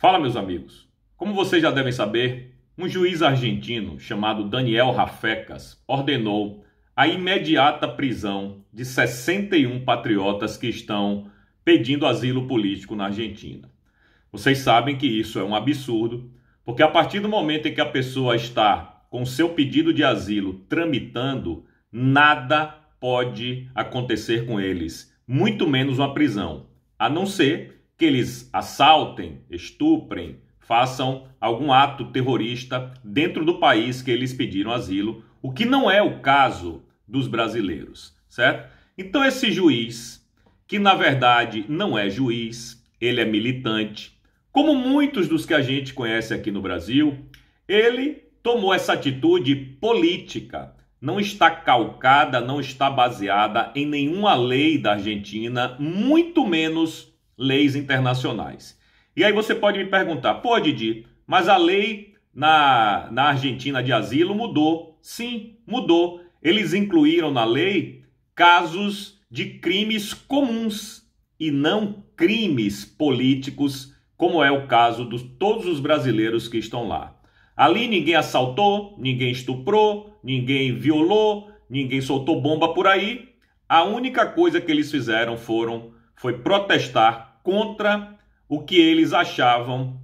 Fala, meus amigos. Como vocês já devem saber, um juiz argentino chamado Daniel Rafecas ordenou a imediata prisão de 61 patriotas que estão pedindo asilo político na Argentina. Vocês sabem que isso é um absurdo, porque a partir do momento em que a pessoa está com seu pedido de asilo tramitando, nada pode acontecer com eles, muito menos uma prisão, a não ser que eles assaltem, estuprem, façam algum ato terrorista dentro do país que eles pediram asilo, o que não é o caso dos brasileiros, certo? Então esse juiz, que na verdade não é juiz, ele é militante, como muitos dos que a gente conhece aqui no Brasil, ele tomou essa atitude política, não está calcada, não está baseada em nenhuma lei da Argentina, muito menos leis internacionais. E aí você pode me perguntar, pô, Didi, mas a lei na, na Argentina de asilo mudou. Sim, mudou. Eles incluíram na lei casos de crimes comuns e não crimes políticos, como é o caso de todos os brasileiros que estão lá. Ali ninguém assaltou, ninguém estuprou, ninguém violou, ninguém soltou bomba por aí. A única coisa que eles fizeram foram foi protestar contra o que eles achavam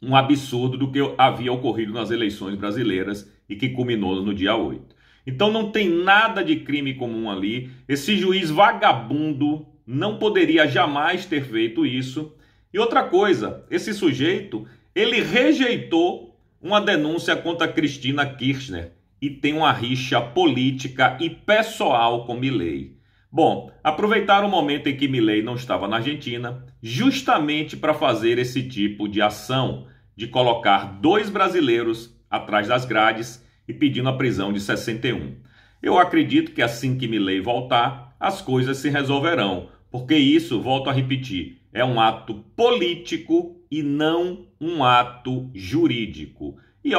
um absurdo do que havia ocorrido nas eleições brasileiras e que culminou no dia 8. Então não tem nada de crime comum ali. Esse juiz vagabundo não poderia jamais ter feito isso. E outra coisa, esse sujeito, ele rejeitou uma denúncia contra Cristina Kirchner e tem uma rixa política e pessoal com Milley. Bom, aproveitaram o momento em que Milley não estava na Argentina, justamente para fazer esse tipo de ação, de colocar dois brasileiros atrás das grades e pedindo a prisão de 61. Eu acredito que assim que Milley voltar, as coisas se resolverão, porque isso, volto a repetir, é um ato político e não um ato jurídico. E,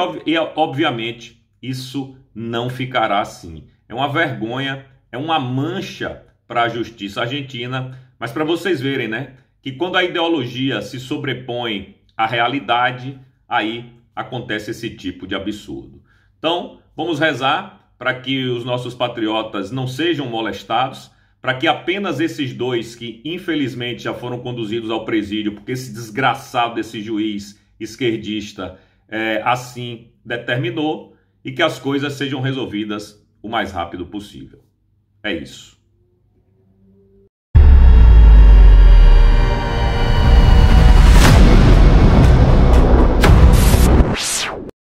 obviamente, isso não ficará assim. É uma vergonha, é uma mancha para a justiça argentina, mas para vocês verem, né, que quando a ideologia se sobrepõe à realidade, aí acontece esse tipo de absurdo. Então, vamos rezar para que os nossos patriotas não sejam molestados, para que apenas esses dois que infelizmente já foram conduzidos ao presídio, porque esse desgraçado desse juiz esquerdista é, assim determinou, e que as coisas sejam resolvidas o mais rápido possível. É isso.